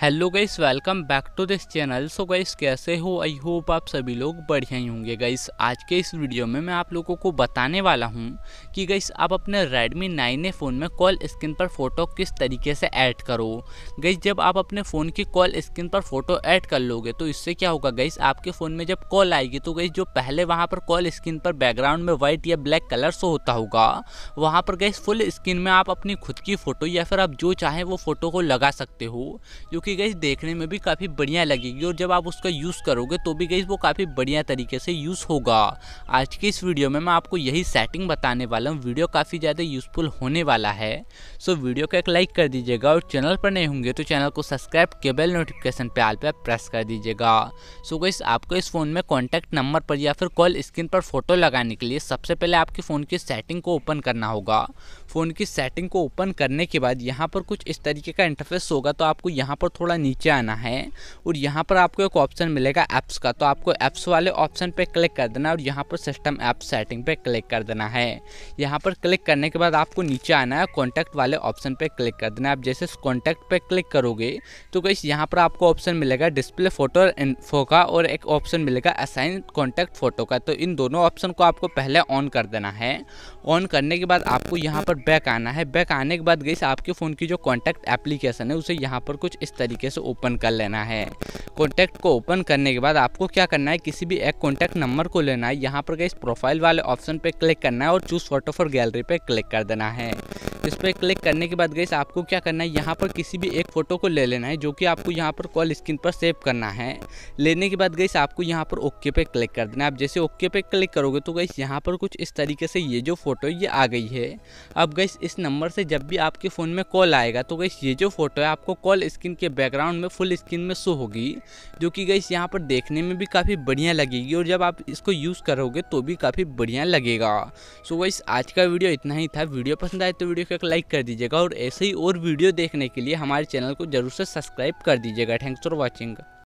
hello guys welcome back to this channel so guys कैसे हो I hope आप सभी लोग बढ़िया ही होंगे गाइस आज के इस वीडियो में मैं आप लोगों को बताने वाला हूं कि गाइस आप अपने Redmi 9A फ़ोन में कॉल स्क्रीन पर फ़ोटो किस तरीके से ऐड करो गाइस जब आप अपने फ़ोन की कॉल स्क्रीन पर फ़ोटो ऐड कर लोगे तो इससे क्या होगा गाइस आपके फ़ोन में जब कॉल आएगी तो गाइस जो पहले वहाँ पर कॉल स्क्रीन पर बैकग्राउंड में वाइट या ब्लैक कलर शो होता होगा वहाँ पर गाइस फुल स्क्रीन में आप अपनी खुद की फ़ोटो या फिर आप जो चाहें वो फ़ोटो को लगा सकते हो जो कि गई देखने में भी काफ़ी बढ़िया लगेगी और जब आप उसका यूज़ करोगे तो भी गई वो काफ़ी बढ़िया तरीके से यूज़ होगा आज की इस वीडियो में मैं आपको यही सेटिंग बताने वाला हूँ वीडियो काफ़ी ज़्यादा यूज़फुल होने वाला है सो वीडियो को एक लाइक कर दीजिएगा और चैनल पर नहीं होंगे तो चैनल को सब्सक्राइब के बेल नोटिफिकेशन पे आल पर प्रेस कर दीजिएगा सो गई आपको इस फ़ोन में कॉन्टैक्ट नंबर पर या फिर कॉल स्क्रीन पर फोटो लगाने के लिए सबसे पहले आपके फ़ोन की सेटिंग को ओपन करना होगा फ़ोन की सेटिंग को ओपन करने के बाद यहाँ पर कुछ इस तरीके का इंटरफेस होगा तो आपको यहाँ पर थोड़ा नीचे आना है और यहाँ पर आपको एक ऑप्शन मिलेगा ऐप्स का तो आपको ऐप्स वाले ऑप्शन पर क्लिक कर देना और यहाँ पर सिस्टम ऐप सेटिंग पर क्लिक कर देना है यहाँ पर क्लिक करने के बाद आपको नीचे आना है कॉन्टैक्ट वाले ऑप्शन पर क्लिक कर देना आप जैसे कॉन्टैक्ट पर क्लिक करोगे तो गई यहाँ पर आपको ऑप्शन मिलेगा डिस्प्ले फोटो इन्फो का और एक ऑप्शन मिलेगा असाइन कॉन्टैक्ट फोटो का तो इन दोनों ऑप्शन को आपको पहले ऑन कर देना है ऑन करने के बाद आपको यहाँ पर बैक आना है बैक आने के बाद गई आपके फ़ोन की जो कॉन्टैक्ट एप्लीकेशन है उसे यहाँ पर कुछ इस तरीके से ओपन कर लेना है कॉन्टैक्ट को ओपन करने के बाद आपको क्या करना है किसी भी एक कॉन्टैक्ट नंबर को लेना है यहाँ पर गई प्रोफाइल वाले ऑप्शन पर क्लिक करना है और चूज़ फोटो फॉर गैलरी पर क्लिक कर देना है इस पर क्लिक करने के बाद गई आपको क्या करना है यहाँ पर किसी भी एक फ़ोटो को ले लेना है जो कि आपको यहाँ पर कॉल स्क्रीन पर सेव करना है लेने के बाद गई आपको यहाँ पर ओके पे क्लिक कर देना है आप जैसे ओके पे क्लिक करोगे तो गई यहाँ पर कुछ इस तरीके से ये जो फ़ोटो ये आ गई है अब गई इस नंबर से जब भी आपके फ़ोन में कॉल आएगा तो गई ये जो फ़ोटो है आपको कॉल स्क्रीन के बैकग्राउंड में फुल स्क्रीन में शो होगी जो कि गई यहाँ पर देखने में भी काफ़ी बढ़िया लगेगी और जब आप इसको यूज़ करोगे तो भी काफ़ी बढ़िया लगेगा सो गई आज का वीडियो इतना ही था वीडियो पसंद आए तो वीडियो के को लाइक कर दीजिएगा और ऐसे ही और वीडियो देखने के लिए हमारे चैनल को जरूर से सब्सक्राइब कर दीजिएगा थैंक्स फॉर वॉचिंग